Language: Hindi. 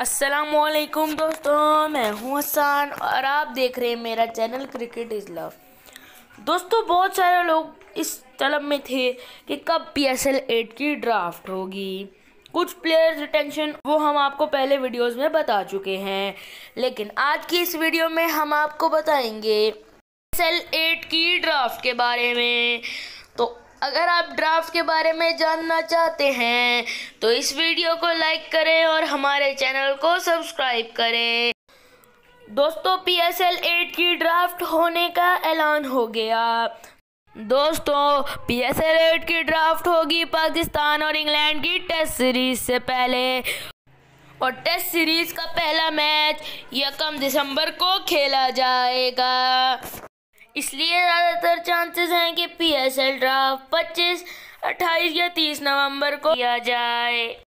असलकुम दोस्तों मैं हूँ हसान और आप देख रहे हैं मेरा चैनल क्रिकेट इज़ लव दोस्तों बहुत सारे लोग इस तलब में थे कि कब पी एस एल एट की ड्राफ्ट होगी कुछ प्लेयर्स रिटेंशन वो हम आपको पहले वीडियोस में बता चुके हैं लेकिन आज की इस वीडियो में हम आपको बताएंगे पी एस एल एट की ड्राफ्ट के बारे में तो अगर आप ड्राफ्ट के बारे में जानना चाहते हैं तो इस वीडियो को लाइक करें और हमारे चैनल को सब्सक्राइब करें दोस्तों पी एस एल एट की ड्राफ्ट होने का ऐलान हो गया दोस्तों पी एस एल एट की ड्राफ्ट होगी पाकिस्तान और इंग्लैंड की टेस्ट सीरीज से पहले और टेस्ट सीरीज का पहला मैच यकम दिसंबर को खेला जाएगा इसलिए ज़्यादातर चांसेस हैं कि पी एस एल ड्राफ्ट पच्चीस अट्ठाईस या तीस नवंबर को किया जाए